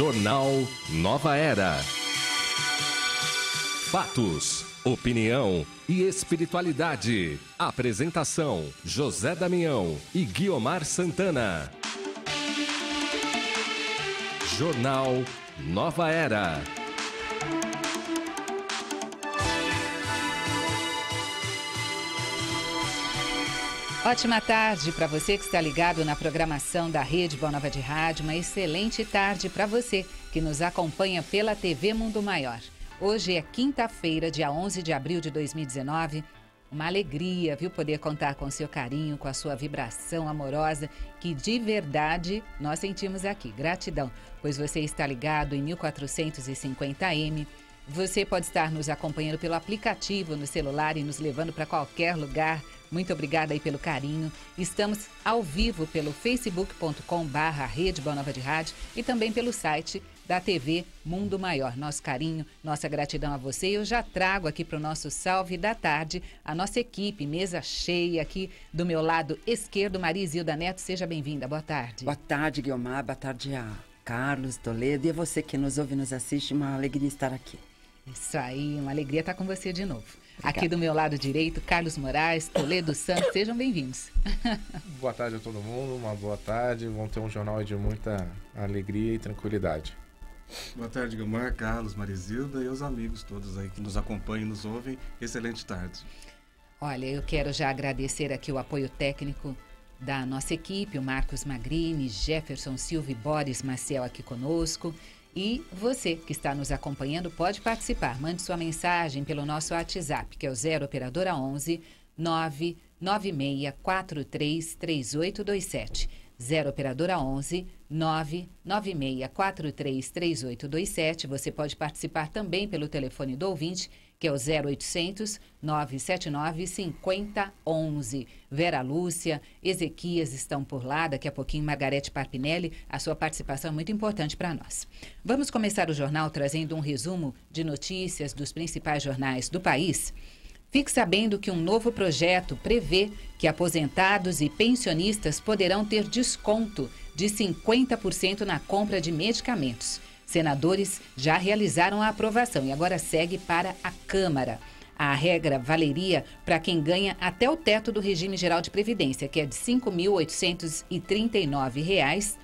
Jornal Nova Era. Fatos, opinião e espiritualidade. Apresentação: José Damião e Guiomar Santana. Jornal Nova Era. Ótima tarde para você que está ligado na programação da Rede Boa Nova de Rádio. Uma excelente tarde para você que nos acompanha pela TV Mundo Maior. Hoje é quinta-feira, dia 11 de abril de 2019. Uma alegria, viu, poder contar com seu carinho, com a sua vibração amorosa, que de verdade nós sentimos aqui. Gratidão, pois você está ligado em 1450M, você pode estar nos acompanhando pelo aplicativo no celular e nos levando para qualquer lugar. Muito obrigada aí pelo carinho. Estamos ao vivo pelo facebook.com barra Rede Boa Nova de Rádio e também pelo site da TV Mundo Maior. Nosso carinho, nossa gratidão a você. Eu já trago aqui para o nosso Salve da Tarde a nossa equipe, mesa cheia aqui do meu lado esquerdo, Maria Zilda Neto. Seja bem-vinda. Boa tarde. Boa tarde, Guilmar. Boa tarde a Carlos Toledo e a você que nos ouve e nos assiste. Uma alegria estar aqui. Isso aí, uma alegria estar com você de novo. Aqui do meu lado direito, Carlos Moraes, Toledo Santos, sejam bem-vindos. Boa tarde a todo mundo, uma boa tarde. Vamos ter um jornal de muita alegria e tranquilidade. Boa tarde, Gamar, Carlos, Marizilda e os amigos todos aí que nos acompanham e nos ouvem. Excelente tarde. Olha, eu quero já agradecer aqui o apoio técnico da nossa equipe, o Marcos Magrini, Jefferson Silva e Boris Maciel aqui conosco. E você que está nos acompanhando pode participar. Mande sua mensagem pelo nosso WhatsApp, que é o 0 operadora 11 996433827. 0 operadora 11 996433827. Você pode participar também pelo telefone do ouvinte que é o 0800 979 5011. Vera Lúcia, Ezequias estão por lá, daqui a pouquinho Margarete Parpinelli a sua participação é muito importante para nós. Vamos começar o jornal trazendo um resumo de notícias dos principais jornais do país. Fique sabendo que um novo projeto prevê que aposentados e pensionistas poderão ter desconto de 50% na compra de medicamentos. Senadores já realizaram a aprovação e agora segue para a Câmara. A regra valeria para quem ganha até o teto do regime geral de previdência, que é de R$ 5.839,45.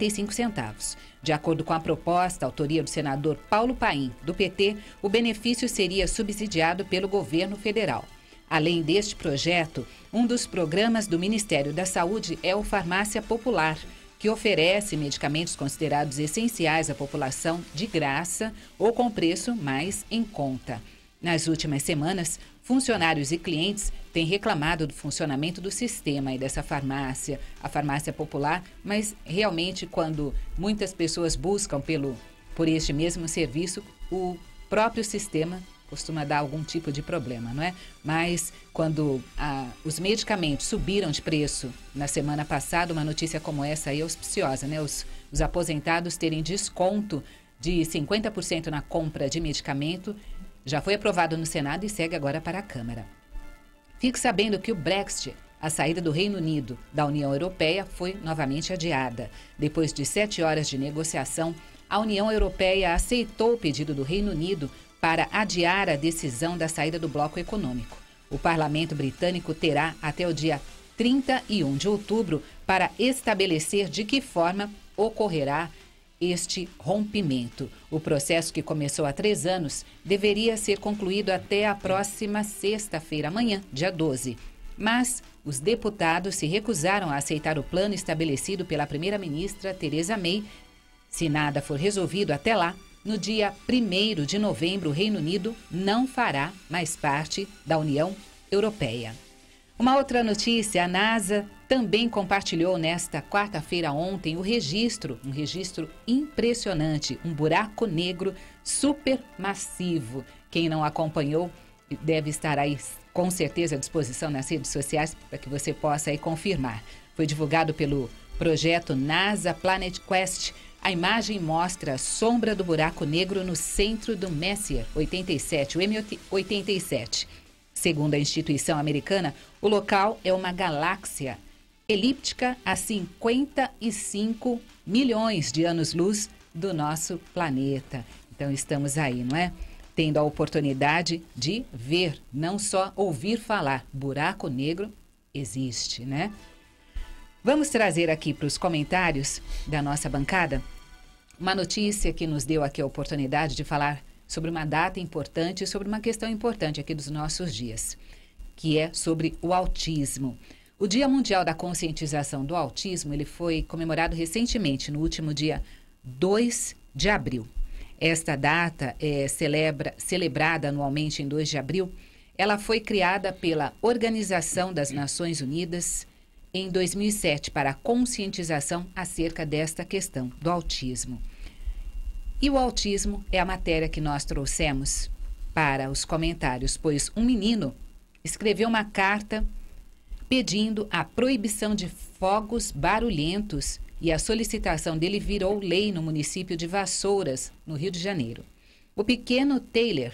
e centavos. De acordo com a proposta, a autoria do senador Paulo Paim, do PT, o benefício seria subsidiado pelo governo federal. Além deste projeto, um dos programas do Ministério da Saúde é o Farmácia Popular, que oferece medicamentos considerados essenciais à população de graça ou com preço mais em conta. Nas últimas semanas, funcionários e clientes têm reclamado do funcionamento do sistema e dessa farmácia, a farmácia popular, mas realmente quando muitas pessoas buscam pelo por este mesmo serviço, o próprio sistema costuma dar algum tipo de problema, não é? Mas quando ah, os medicamentos subiram de preço na semana passada, uma notícia como essa aí é auspiciosa, né? Os, os aposentados terem desconto de 50% na compra de medicamento já foi aprovado no Senado e segue agora para a Câmara. Fique sabendo que o Brexit, a saída do Reino Unido da União Europeia, foi novamente adiada. Depois de sete horas de negociação, a União Europeia aceitou o pedido do Reino Unido para adiar a decisão da saída do bloco econômico. O parlamento britânico terá até o dia 31 de outubro para estabelecer de que forma ocorrerá este rompimento. O processo que começou há três anos deveria ser concluído até a próxima sexta-feira, amanhã, dia 12. Mas os deputados se recusaram a aceitar o plano estabelecido pela primeira-ministra Theresa May. Se nada for resolvido até lá, no dia 1 de novembro, o Reino Unido não fará mais parte da União Europeia. Uma outra notícia, a NASA também compartilhou nesta quarta-feira ontem o registro, um registro impressionante, um buraco negro supermassivo. Quem não acompanhou deve estar aí com certeza à disposição nas redes sociais para que você possa aí confirmar. Foi divulgado pelo projeto NASA Planet Quest, a imagem mostra a sombra do buraco negro no centro do Messier 87, o M87. Segundo a instituição americana, o local é uma galáxia elíptica a 55 milhões de anos-luz do nosso planeta. Então estamos aí, não é? Tendo a oportunidade de ver, não só ouvir falar. Buraco negro existe, né? Vamos trazer aqui para os comentários da nossa bancada uma notícia que nos deu aqui a oportunidade de falar sobre uma data importante, e sobre uma questão importante aqui dos nossos dias, que é sobre o autismo. O Dia Mundial da Conscientização do Autismo, ele foi comemorado recentemente, no último dia 2 de abril. Esta data é celebra, celebrada anualmente em 2 de abril. Ela foi criada pela Organização das Nações Unidas em 2007 para a conscientização acerca desta questão do autismo. E o autismo é a matéria que nós trouxemos para os comentários, pois um menino escreveu uma carta pedindo a proibição de fogos barulhentos e a solicitação dele virou lei no município de Vassouras, no Rio de Janeiro. O pequeno Taylor,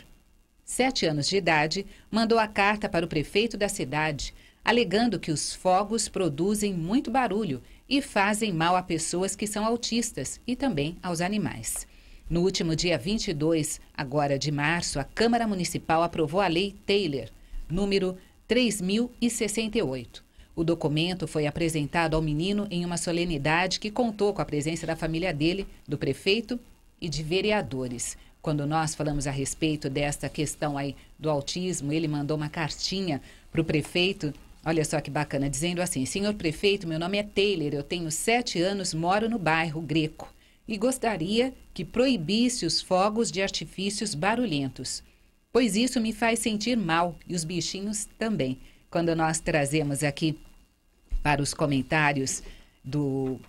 sete anos de idade, mandou a carta para o prefeito da cidade alegando que os fogos produzem muito barulho e fazem mal a pessoas que são autistas e também aos animais. No último dia 22, agora de março, a Câmara Municipal aprovou a Lei Taylor, número 3068. O documento foi apresentado ao menino em uma solenidade que contou com a presença da família dele, do prefeito e de vereadores. Quando nós falamos a respeito desta questão aí do autismo, ele mandou uma cartinha para o prefeito Olha só que bacana, dizendo assim: Senhor prefeito, meu nome é Taylor, eu tenho sete anos, moro no bairro Greco e gostaria que proibisse os fogos de artifícios barulhentos, pois isso me faz sentir mal e os bichinhos também. Quando nós trazemos aqui para os comentários do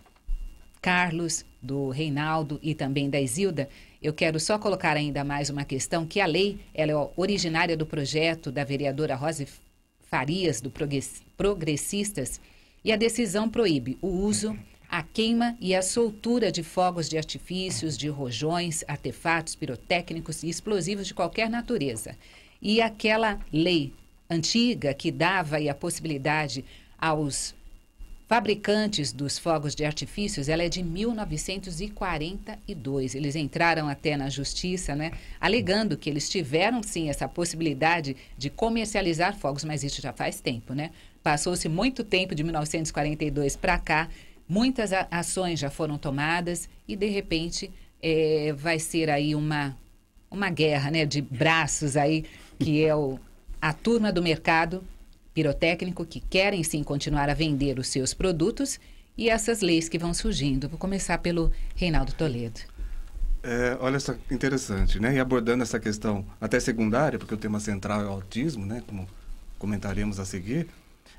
Carlos, do Reinaldo e também da Isilda, eu quero só colocar ainda mais uma questão que a lei, ela é originária do projeto da vereadora Rose, Farias, do Progressistas, e a decisão proíbe o uso, a queima e a soltura de fogos de artifícios, de rojões, artefatos pirotécnicos e explosivos de qualquer natureza. E aquela lei antiga que dava a possibilidade aos Fabricantes dos fogos de artifícios, ela é de 1942. Eles entraram até na justiça, né, alegando que eles tiveram sim essa possibilidade de comercializar fogos, mas isso já faz tempo, né? Passou-se muito tempo de 1942 para cá, muitas ações já foram tomadas e de repente é, vai ser aí uma uma guerra, né, de braços aí que é o, a turma do mercado pirotécnico que querem sim continuar a vender os seus produtos e essas leis que vão surgindo. Vou começar pelo Reinaldo Toledo. É, olha só interessante, né? E abordando essa questão até secundária, porque o tema central é o autismo, né? Como comentaremos a seguir.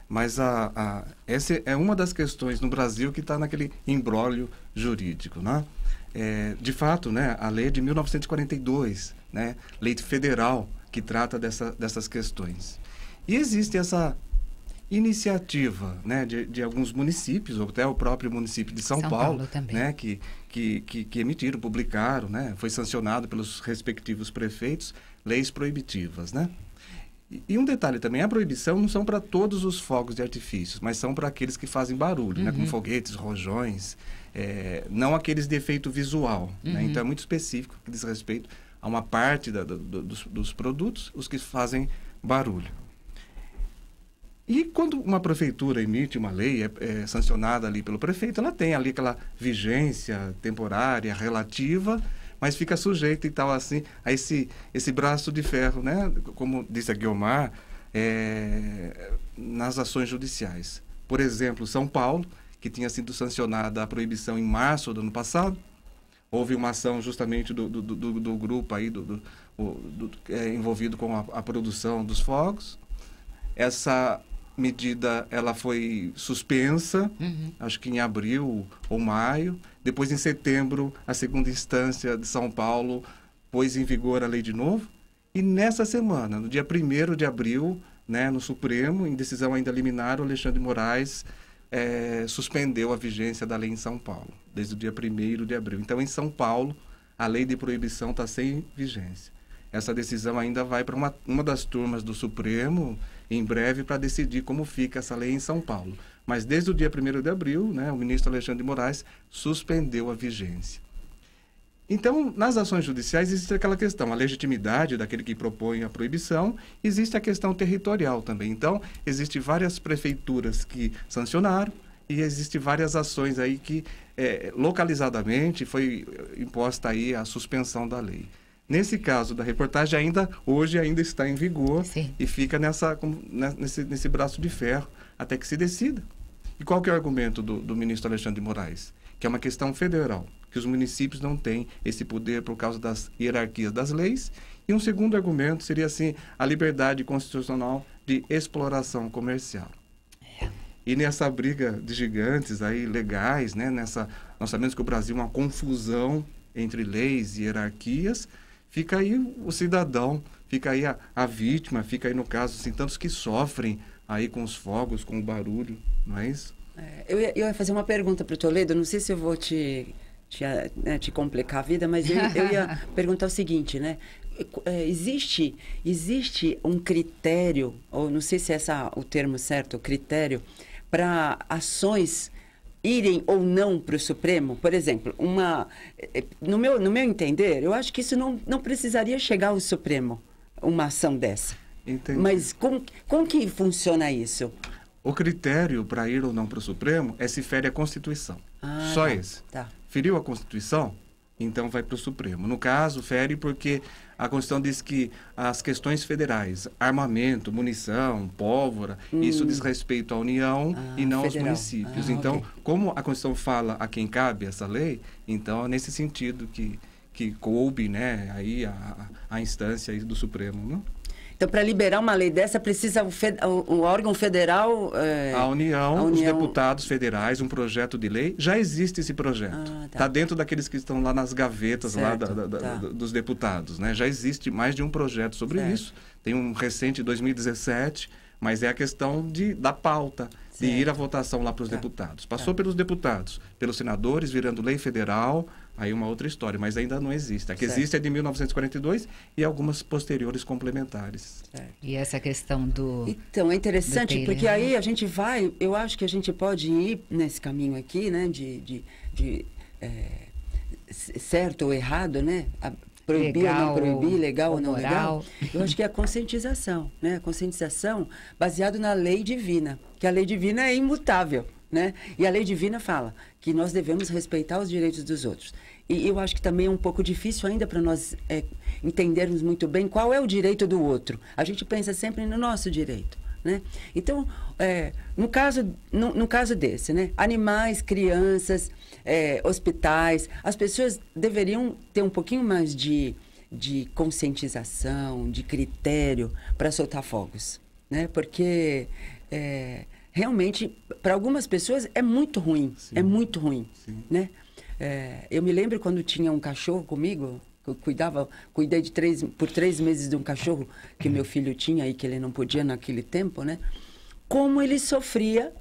Mas a, a essa é uma das questões no Brasil que está naquele imbróglio jurídico, né? É, de fato, né, a lei é de 1942, né, lei federal que trata dessa, dessas questões. E existe essa iniciativa né, de, de alguns municípios, ou até o próprio município de São, São Paulo, Paulo também. Né, que, que, que, que, emitiram, publicaram, né, foi sancionado pelos respectivos prefeitos, leis proibitivas. Né? E, um detalhe também, a proibição não são para todos os fogos de artifícios, mas são para aqueles que fazem barulho, né, uhum. né, como foguetes, rojões, é, não aqueles de efeito visual. Né. Uhum. Né, então é muito específico, que diz respeito a uma parte da, do, dos, dos produtos, os que fazem barulho. E quando uma prefeitura emite uma lei, é, é, sancionada ali pelo prefeito, ela tem ali aquela vigência temporária, relativa, mas fica sujeita e então, tal assim a esse, esse braço de ferro, né? Como disse a Guiomar, é, nas ações judiciais. Por exemplo, São Paulo, que tinha sido sancionada a proibição em março do ano passado, houve uma ação justamente do, do, do, do grupo aí do, do, do é, envolvido com a, a produção dos fogos. Essa medida ela foi suspensa, uhum. acho que em abril ou maio. Depois, em setembro, a segunda instância de São Paulo pôs em vigor a lei de novo. E nessa semana, no dia 1 de abril, né, no Supremo, em decisão ainda liminar, o Alexandre Moraes é, suspendeu a vigência da lei em São Paulo, desde o dia 1 de abril. Então, em São Paulo, a lei de proibição está sem vigência. Essa decisão ainda vai para uma, uma das turmas do Supremo, em breve para decidir como fica essa lei em São Paulo. Mas desde o dia 1 de abril, né, o ministro Alexandre de Moraes suspendeu a vigência. Então, nas ações judiciais existe aquela questão, a legitimidade daquele que propõe a proibição, existe a questão territorial também. Então, existem várias prefeituras que sancionaram e existem várias ações aí que é, localizadamente foi imposta aí a suspensão da lei. Nesse caso da reportagem, ainda hoje ainda está em vigor Sim. e fica nessa, né, nesse, nesse braço de ferro até que se decida. E qual que é o argumento do, do ministro Alexandre de Moraes? Que é uma questão federal, que os municípios não têm esse poder por causa das hierarquias das leis. E um segundo argumento seria assim, a liberdade constitucional de exploração comercial. É. E nessa briga de gigantes aí legais, né, nessa nós sabemos que o Brasil é uma confusão entre leis e hierarquias, fica aí o cidadão, fica aí a, a vítima, fica aí, no caso, assim, tantos que sofrem aí com os fogos, com o barulho, não é isso? É, eu, ia, eu ia fazer uma pergunta para o Toledo, não sei se eu vou te te, né, te complicar a vida, mas eu, eu ia perguntar o seguinte, né? É, existe, existe um critério, ou não sei se é essa, o termo certo, critério, para ações irem ou não para o Supremo, por exemplo, uma, eh, eh, no, meu, no meu entender, eu acho que isso não, não precisaria chegar ao Supremo, uma ação dessa. Entendi. Mas como, como que funciona isso? O critério para ir ou não para o Supremo é se fere a Constituição. Ah, Só tá, esse. Tá. Feriu a Constituição, então vai para o Supremo. No caso, fere porque a Constituição diz que as questões federais, armamento, munição, pólvora, hum. isso diz respeito à União ah, e não federal. aos municípios. Ah, então, okay. como a Constituição fala a quem cabe essa lei, então é nesse sentido que, que coube né, aí a, a instância do Supremo. Não? Né? Então, para liberar uma lei dessa, precisa o, o órgão federal. É... A, União, a, União, os deputados federais, um projeto de lei. Já existe esse projeto. Está ah, tá. tá dentro daqueles que estão lá nas gavetas certo, lá da, da, tá. dos deputados. Né? Já existe mais de um projeto sobre certo. isso. Tem um recente, 2017, mas é a questão de, da pauta de ir à votação lá para os tá. deputados. Tá. Passou tá. pelos deputados, pelos senadores, virando lei federal, Aí uma outra história, mas ainda não existe. A que certo. existe é de 1942 e algumas posteriores complementares. Certo. E essa questão do. Então, é interessante, porque aí a gente vai, eu acho que a gente pode ir nesse caminho aqui, né, de, de, de é, certo ou errado, né? A, proibir legal, ou não proibir, legal ou, não legal. Eu acho que é a conscientização, né? A conscientização baseado na lei divina, que a lei divina é imutável. Né? E a lei divina fala que nós devemos respeitar os direitos dos outros. E eu acho que também é um pouco difícil ainda para nós é, entendermos muito bem qual é o direito do outro. A gente pensa sempre no nosso direito. Né? Então, é, no, caso, no, no, caso desse, né? animais, crianças, é, hospitais, as pessoas deveriam ter um pouquinho mais de, de conscientização, de critério para soltar fogos. Né? Porque é, realmente, para algumas pessoas, é muito ruim. Sim. É muito ruim, Sim. né? É, eu me lembro quando tinha um cachorro comigo, eu cuidava, cuidei de três, por três meses de um cachorro que meu filho tinha e que ele não podia naquele tempo, né? Como ele sofria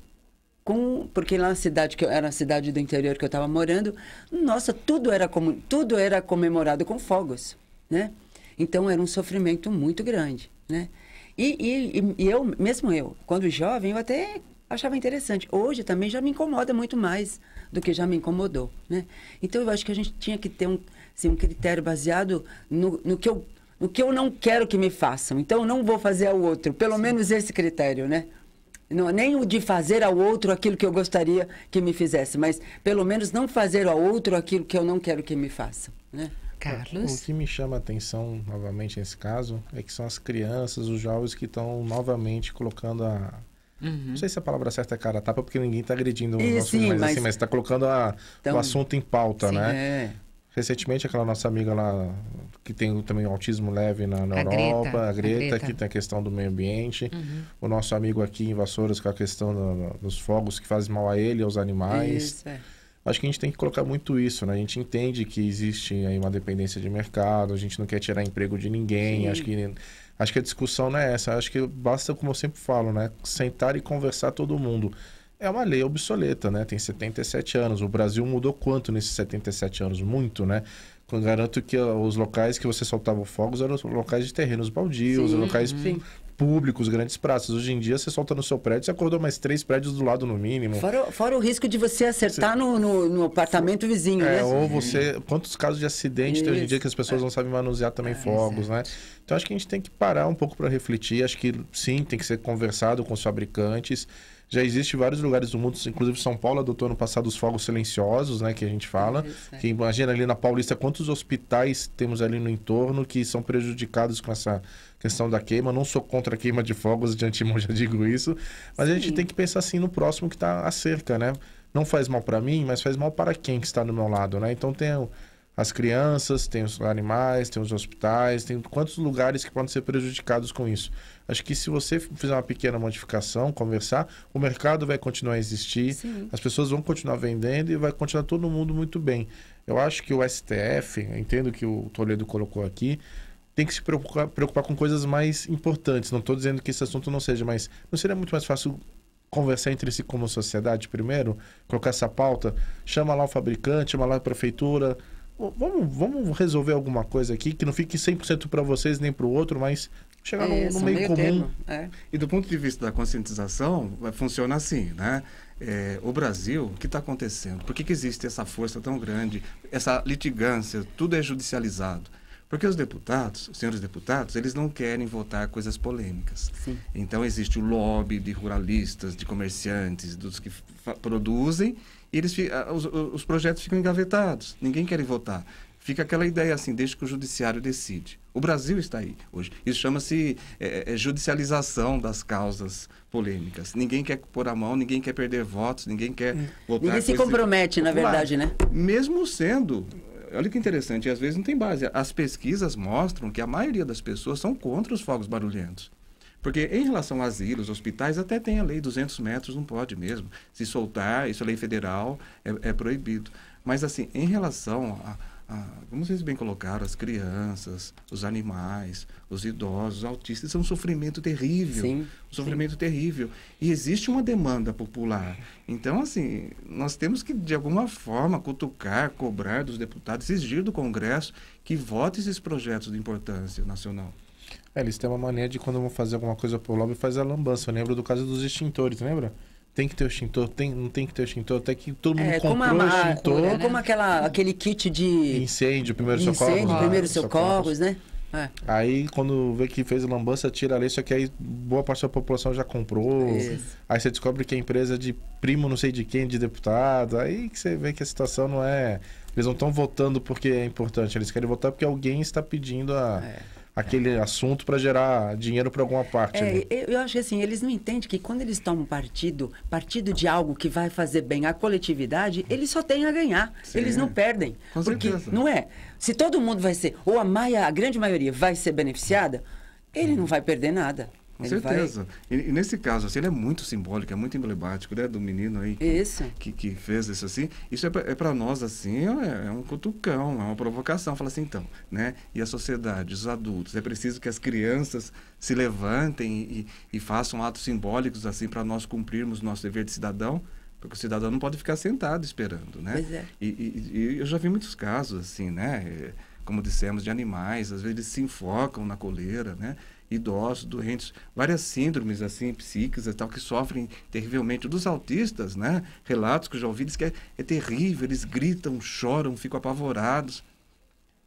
com, porque lá na cidade que eu, era a cidade do interior que eu estava morando, nossa, tudo era como, tudo era comemorado com fogos, né? Então era um sofrimento muito grande, né? E, e, e eu, mesmo eu, quando jovem, eu até achava interessante. Hoje também já me incomoda muito mais do que já me incomodou, né? Então eu acho que a gente tinha que ter um, assim, um critério baseado no, no que eu no que eu não quero que me façam. Então eu não vou fazer ao outro, pelo Sim. menos esse critério, né? Não, nem o de fazer ao outro aquilo que eu gostaria que me fizesse, mas pelo menos não fazer ao outro aquilo que eu não quero que me façam, né? Carlos. O que me chama a atenção novamente nesse caso é que são as crianças, os jovens que estão novamente colocando a. Uhum. Não sei se a palavra certa é cara tapa, porque ninguém está agredindo o nosso filho, mas, assim, está colocando a, então, o assunto em pauta, sim, né? É. Recentemente, aquela nossa amiga lá, que tem também autismo leve na, na a Europa, Greta, a, Greta, a, Greta, que tem a questão do meio ambiente. Uhum. O nosso amigo aqui em Vassouras, com a questão do, dos fogos que fazem mal a ele e aos animais. Isso, é. Acho que a gente tem que colocar muito isso, né? A gente entende que existe aí uma dependência de mercado, a gente não quer tirar emprego de ninguém. Sim. Acho que, acho que a discussão não é essa. Acho que basta, como eu sempre falo, né? Sentar e conversar todo mundo. É uma lei obsoleta, né? Tem 77 anos. O Brasil mudou quanto nesses 77 anos? Muito, né? Eu garanto que os locais que você soltava fogos eram locais de terrenos baldios, sim, locais sim públicos, grandes praças. Hoje em dia, você solta no seu prédio, você acordou mais três prédios do lado no mínimo. Fora, fora o risco de você acertar você... No, no, no, apartamento vizinho, é, né? Ou você. Quantos casos de acidente Isso. tem hoje em dia que as pessoas não sabem manusear também é, fogos, exatamente. né? Então acho que a gente tem que parar um pouco para refletir. Acho que sim, tem que ser conversado com os fabricantes. Já existe vários lugares do mundo, inclusive São Paulo adotou ano passado os fogos silenciosos, né, que a gente fala. É que imagina ali na Paulista quantos hospitais temos ali no entorno que são prejudicados com essa questão da queima. Não sou contra a queima de fogos, de antemão já digo isso, mas Sim. a gente tem que pensar assim no próximo que está acerca, né? Não faz mal para mim, mas faz mal para quem que está do meu lado, né? Então tem as crianças, tem os animais, tem os hospitais, tem quantos lugares que podem ser prejudicados com isso. Acho que se você fizer uma pequena modificação, conversar, o mercado vai continuar a existir, Sim. as pessoas vão continuar vendendo e vai continuar todo mundo muito bem. Eu acho que o STF, entendo que o Toledo colocou aqui, tem que se preocupar, preocupar com coisas mais importantes. Não estou dizendo que esse assunto não seja, mas não seria muito mais fácil conversar entre si como sociedade primeiro? Colocar essa pauta? Chama lá o fabricante, chama lá a prefeitura, vamos, vamos resolver alguma coisa aqui que não fique 100% para vocês nem para o outro, mas chegar é, no, no meio, meio, comum. É. E do ponto de vista da conscientização, funciona assim, né? É, o Brasil, o que está acontecendo? Por que, que existe essa força tão grande, essa litigância? Tudo é judicializado. Porque os deputados, os senhores deputados, eles não querem votar coisas polêmicas. Sim. Então existe o lobby de ruralistas, de comerciantes, dos que produzem eles, os, os projetos ficam engavetados, ninguém quer votar. Fica aquela ideia assim, desde que o judiciário decide. O Brasil está aí hoje. Isso chama-se é, é, é, judicialização das causas polêmicas. Ninguém quer pôr a mão, ninguém quer perder votos, ninguém quer hum. votar. Ninguém se compromete, na verdade, né? Mesmo sendo. Olha que interessante, às vezes não tem base. As pesquisas mostram que a maioria das pessoas são contra os fogos barulhentos. Porque em relação a asilos, hospitais, até tem a lei 200 metros, não pode mesmo. Se soltar, isso é lei federal, é, é proibido. Mas, assim, em relação a, a, como vocês bem colocaram, as crianças, os animais, os idosos, os autistas, isso é um sofrimento terrível. Sim, um sofrimento sim. terrível. E existe uma demanda popular. Então, assim, nós temos que, de alguma forma, cutucar, cobrar dos deputados, exigir do Congresso que vote esses projetos de importância nacional. É, eles têm uma mania de quando vão fazer alguma coisa pro lobby, faz a lambança. Eu lembro do caso dos extintores, lembra? Tem que ter o extintor, tem, não tem que ter o extintor, até que todo mundo é, comprou como a marca, extintor. Né? Como aquela, aquele kit de... Incêndio, primeiro socorro. Incêndio, ah, primeiro socorros, socorros né? É. Aí quando vê que fez lambança, tira ali, só que aí boa parte da população já comprou. Isso. Aí você descobre que a empresa é de primo não sei de quem, de deputado. Aí que você vê que a situação não é. Eles não estão votando porque é importante, eles querem votar porque alguém está pedindo a. É aquele assunto para gerar dinheiro para alguma parte. É, né? eu, eu acho assim, eles não entendem que quando eles tomam partido, partido de algo que vai fazer bem à coletividade, eles só têm a ganhar. Sim. Eles não perdem. Com porque certeza. não é. Se todo mundo vai ser, ou a, maia, a grande maioria vai ser beneficiada, ele hum. não vai perder nada. Com certeza. Vai... E, e, nesse caso, assim, ele é muito simbólico, é muito emblemático, né? Do menino aí isso. que, que fez isso assim. Isso é para é nós, assim, é, é, um cutucão, é uma provocação. Fala assim, então, né? E a sociedade, os adultos, é preciso que as crianças se levantem e, e façam atos simbólicos, assim, para nós cumprirmos nosso dever de cidadão. Porque o cidadão não pode ficar sentado esperando, né? Pois é. E, e, e eu já vi muitos casos, assim, né? Eh, como dissemos, de animais, às vezes eles se enfocam na coleira, né? idosos, doentes, várias síndromes assim psíquicas e tal que sofrem terrivelmente dos autistas, né? Relatos que eu já ouvi diz que é, é terrível, eles gritam, choram, ficam apavorados.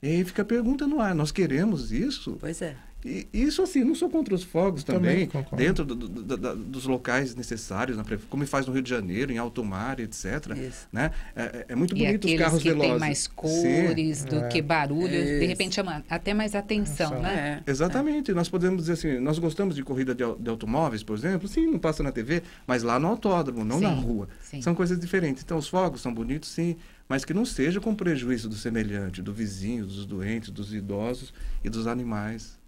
E aí fica a pergunta no ar, nós queremos isso? Pois é. E isso, assim, não sou contra os fogos também, também dentro do, do, do, dos locais necessários, como faz no Rio de Janeiro, em alto mar, etc. Isso. Né? É, é, é muito e bonito os carros que velozes. tem mais cores Sim. do é. que barulho, isso. de repente chama até mais atenção, né? É. Exatamente. É. Nós podemos dizer assim, nós gostamos de corrida de, de, automóveis, por exemplo. Sim, não passa na TV, mas lá no autódromo, não sim, na rua. Sim. São coisas diferentes. Então, os fogos são bonitos, sim, mas que não seja com prejuízo do semelhante, do vizinho, dos doentes, dos idosos e dos animais.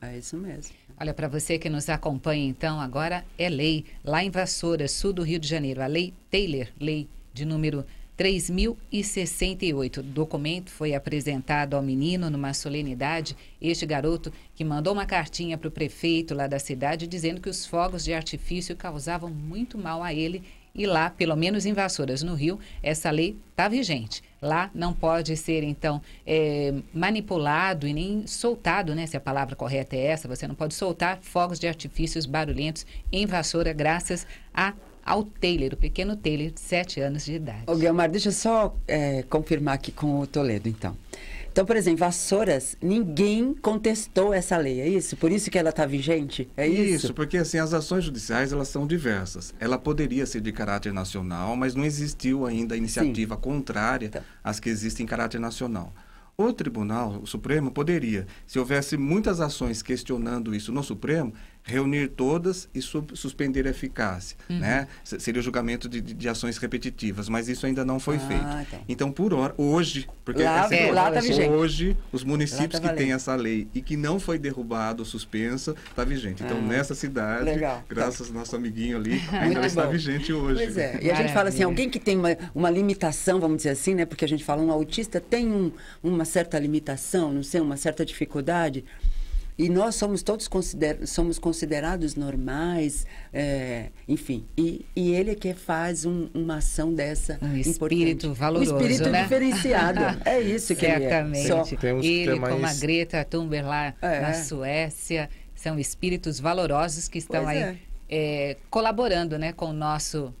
É isso mesmo. Olha, para você que nos acompanha, então, agora é lei. Lá em Vassoura, sul do Rio de Janeiro, a Lei Taylor, lei de número 3.068. O documento foi apresentado ao menino numa solenidade. Este garoto que mandou uma cartinha para o prefeito lá da cidade dizendo que os fogos de artifício causavam muito mal a ele. E lá, pelo menos em Vassouras, no Rio, essa lei está vigente lá não pode ser, então, é, manipulado e nem soltado, né? Se a palavra correta é essa, você não pode soltar fogos de artifícios barulhentos em vassoura, graças a ao Taylor, o pequeno Taylor de 7 anos de idade. Ô, Guilherme, deixa eu só é, confirmar aqui com o Toledo, então. Então, por exemplo, vassouras, ninguém contestou essa lei, é isso? Por isso que ela está vigente? É isso? Isso, porque assim, as ações judiciais elas são diversas. Ela poderia ser de caráter nacional, mas não existiu ainda iniciativa Sim. contrária então. às que existem em caráter nacional. O Tribunal o Supremo poderia, se houvesse muitas ações questionando isso no Supremo, reunir todas e suspender a eficácia, uhum. né? Seria o julgamento de, de, de, ações repetitivas, mas isso ainda não foi ah, feito. Tá. Então, por hora, hoje, porque lá, é, tá lá tá hoje os municípios tá que têm essa lei e que não foi derrubada ou suspensa, está vigente. Então, ah, nessa cidade, legal. graças ao nosso amiguinho ali, ainda está vigente hoje. Pois é. E a gente fala assim, alguém que tem uma, uma limitação, vamos dizer assim, né? Porque a gente fala, um autista tem um, uma certa limitação, não sei, uma certa dificuldade. E nós somos todos consider, somos considerados normais, é, enfim. E, e ele é que faz um, uma ação dessa um espírito valoroso, um espírito né? diferenciado. é isso que Certamente. ele é. certamente ele mais... como a Greta Thunberg é. na Suécia são espíritos valorosos que estão pois aí é. é colaborando, né, com o nosso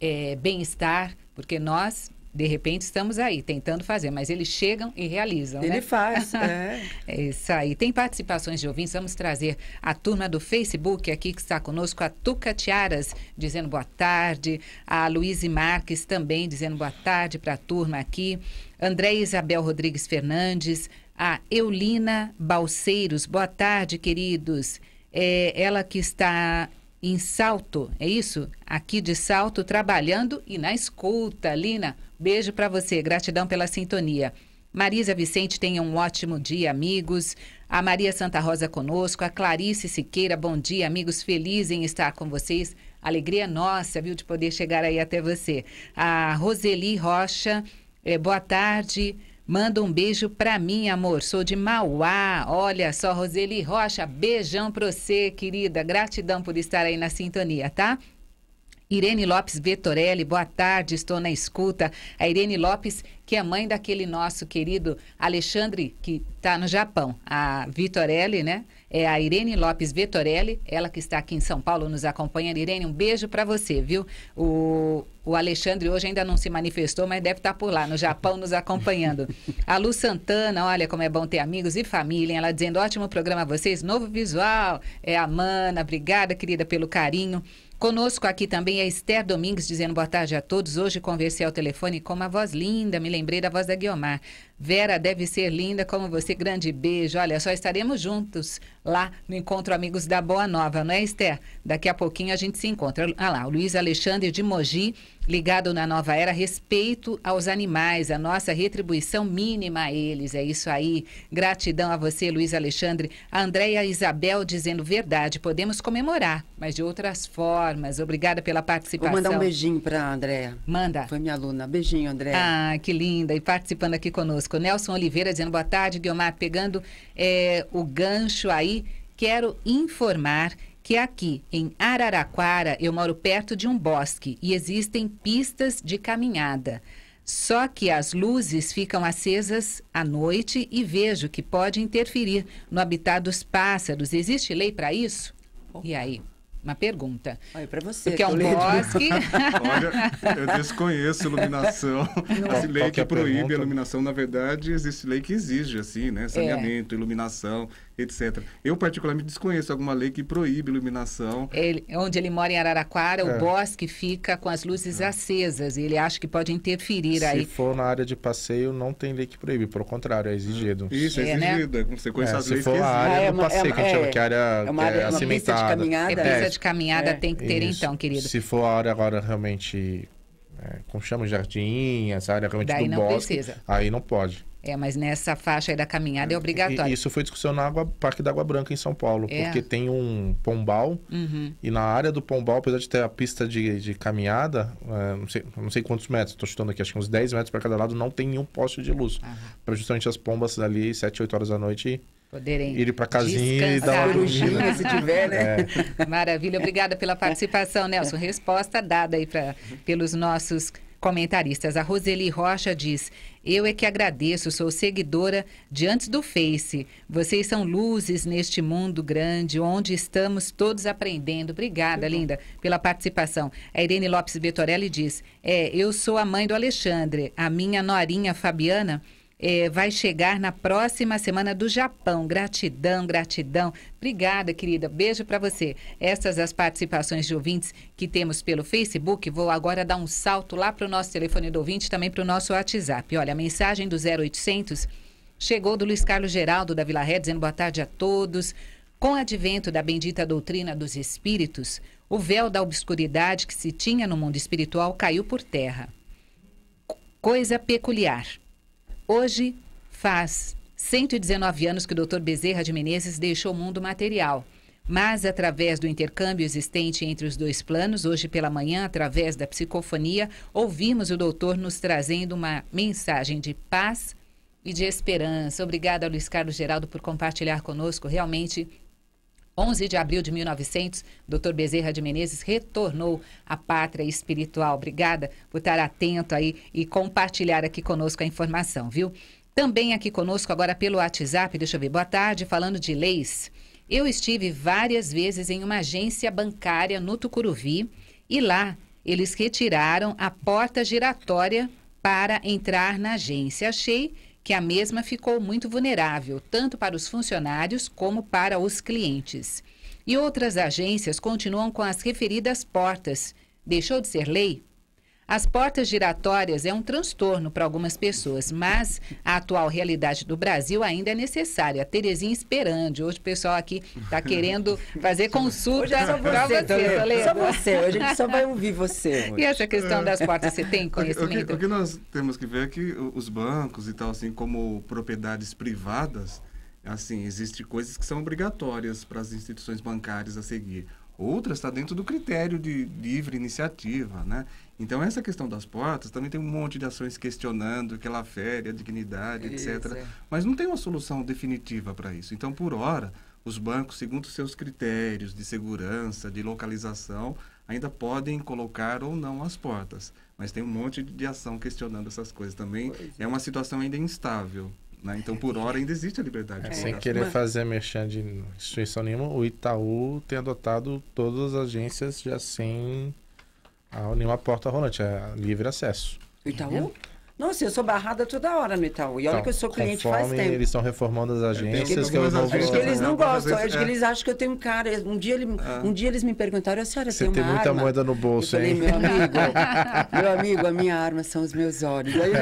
é, bem-estar, porque nós de repente estamos aí tentando fazer, mas eles chegam e realizam. Ele né? faz. É. é. isso aí. Tem participações de ouvintes. Vamos trazer a turma do Facebook aqui que está conosco, a Tuca Tiaras dizendo boa tarde, a Luíse Marques também dizendo boa tarde para a turma aqui, André Isabel Rodrigues Fernandes, a Eulina Balseiros, boa tarde, queridos. É, ela que está em Salto, é isso? Aqui de Salto, trabalhando e na escuta. Lina, beijo para você, gratidão pela sintonia. Marisa Vicente, tenha um ótimo dia, amigos. A Maria Santa Rosa conosco, a Clarice Siqueira, bom dia, amigos. Feliz em estar com vocês. Alegria nossa, viu, de poder chegar aí até você. A Roseli Rocha, eh, boa tarde. Manda um beijo pra mim, amor. Sou de Mauá. Olha só, Roseli Rocha, beijão pra você, querida. Gratidão por estar aí na sintonia, tá? Irene Lopes Vettorelli, boa tarde, estou na escuta. A Irene Lopes, que é mãe daquele nosso querido Alexandre, que está no Japão. A Vitorelli, né? é a Irene Lopes Vettorelli, ela que está aqui em São Paulo nos acompanhando. Irene, um beijo para você, viu? O, o Alexandre hoje ainda não se manifestou, mas deve estar tá por lá, no Japão, nos acompanhando. A Lu Santana, olha como é bom ter amigos e família. Ela dizendo: ótimo programa a vocês, novo visual. É a Mana, obrigada, querida, pelo carinho. Conosco aqui também é a Esther Domingues dizendo boa tarde a todos. Hoje conversei ao telefone com uma voz linda, me lembrei da voz da Guiomar. Vera deve ser linda como você. Grande beijo. Olha, só estaremos juntos lá no Encontro Amigos da Boa Nova, não é, Esther? Daqui a pouquinho a gente se encontra. ah lá, o Luiz Alexandre de Mogi, ligado na nova era, respeito aos animais, a nossa retribuição mínima a eles. É isso aí. Gratidão a você, Luiz Alexandre. A Andréia Isabel dizendo verdade, podemos comemorar, mas de outras formas. Obrigada pela participação. Vou mandar um beijinho para a Andréia. Manda. Foi minha aluna. Beijinho, Andréia. Ah, que linda. E participando aqui conosco. Francisco. Nelson Oliveira dizendo boa tarde, Guiomar, pegando é, o gancho aí, quero informar que aqui em Araraquara eu moro perto de um bosque e existem pistas de caminhada. Só que as luzes ficam acesas à noite e vejo que pode interferir no habitat dos pássaros. Existe lei para isso? E aí? uma pergunta. Olha, para você. Porque é um bosque. Olha, eu desconheço iluminação. É Essa lei que proíbe pergunta? a iluminação, na verdade, existe lei que exige, assim, né? É. Saneamento, é. iluminação etc. Eu, particularmente, desconheço alguma lei que proíbe iluminação. Ele, onde ele mora em Araraquara, é. o bosque fica com as luzes é. acesas e ele acha que pode interferir Se aí. Se for na área de passeio, não tem lei que proíbe, pelo contrário, é exigido. É. Isso, é, exigido, é, né? consequência é, Se for a área do ah, é passeio, que a gente chama que área é uma área, é uma pista de caminhada. É pista de caminhada, tem que ter Isso. então, querido. Se for a área agora realmente é, como chama, jardim, essa área realmente Daí do não bosque. Precisa. Aí não pode. É, mas nessa faixa aí da caminhada é, é, é obrigatório. Isso foi discussão no Água, Parque da Água Branca, em São Paulo, é. porque tem um pombal, uhum. e na área do pombal, apesar de ter a pista de, de caminhada, é, não, sei, não sei quantos metros, estou chutando aqui, acho que uns 10 metros para cada lado, não tem nenhum poste de luz. Uhum. Para justamente as pombas ali, 7, 8 horas da noite, poderem ir para casinha e dar uma dormida. se tiver, né? É. Maravilha, obrigada pela participação, Nelson. Resposta dada aí pra, pelos nossos Comentaristas, a Roseli Rocha diz: Eu é que agradeço, sou seguidora de Antes do Face. Vocês são luzes neste mundo grande, onde estamos todos aprendendo. Obrigada, linda, pela participação. A Irene Lopes Vettorelli diz: É, eu sou a mãe do Alexandre. A minha norinha Fabiana é, vai chegar na próxima semana do Japão. Gratidão, gratidão. Obrigada, querida. Beijo para você. Essas as participações de ouvintes que temos pelo Facebook. Vou agora dar um salto lá para o nosso telefone do ouvinte, também para o nosso WhatsApp. Olha, a mensagem do 0800 chegou do Luiz Carlos Geraldo da Vila Ré, dizendo boa tarde a todos. Com o advento da bendita doutrina dos espíritos, o véu da obscuridade que se tinha no mundo espiritual caiu por terra. Coisa peculiar. Hoje faz 119 anos que o Dr. Bezerra de Menezes deixou o mundo material. Mas, através do intercâmbio existente entre os dois planos, hoje pela manhã, através da psicofonia, ouvimos o doutor nos trazendo uma mensagem de paz e de esperança. Obrigada, Luiz Carlos Geraldo, por compartilhar conosco. Realmente 11 de abril de 1900, Dr. Bezerra de Menezes retornou à pátria espiritual. Obrigada por estar atento aí e compartilhar aqui conosco a informação, viu? Também aqui conosco agora pelo WhatsApp, deixa eu ver, boa tarde, falando de leis. Eu estive várias vezes em uma agência bancária no Tucuruvi e lá eles retiraram a porta giratória para entrar na agência. Achei que a mesma ficou muito vulnerável, tanto para os funcionários como para os clientes. E outras agências continuam com as referidas portas. Deixou de ser lei as portas giratórias é um transtorno para algumas pessoas, mas a atual realidade do Brasil ainda é necessária. Terezinha esperando. hoje o pessoal aqui está querendo fazer consulta é para você, você Só você, a gente só vai ouvir você. Hoje. E essa questão das portas, você tem conhecimento? É. O que, o que nós temos que ver é que os bancos e tal, assim como propriedades privadas, assim, existem coisas que são obrigatórias para as instituições bancárias a seguir. Outras está dentro do critério de livre iniciativa, né? Então, essa questão das portas também tem um monte de ações questionando que ela fere a dignidade, isso, etc. É. Mas não tem uma solução definitiva para isso. Então, por hora, os bancos, segundo seus critérios de segurança, de localização, ainda podem colocar ou não as portas. Mas tem um monte de ação questionando essas coisas também. É. é uma situação ainda instável. Né? Então, por hora, ainda existe a liberdade. É. Sem querer né? fazer mexer de instituição nenhuma, o Itaú tem adotado todas as agências já sem nenhuma porta rolante, é livre acesso. Itaú? Nossa, eu sou barrada toda hora no Itaú. E olha então, que eu sou cliente faz tempo. Eles estão reformando as agências que eu não vou. Acho que eles não gostam. Acho que é. eles acham que eu tenho um cara. Um dia, ele, ah. um dia eles me perguntaram, a senhora Você tem uma tem muita arma? moeda no bolso, eu falei, hein? Meu amigo, meu amigo, a minha arma são os meus olhos. Aí eu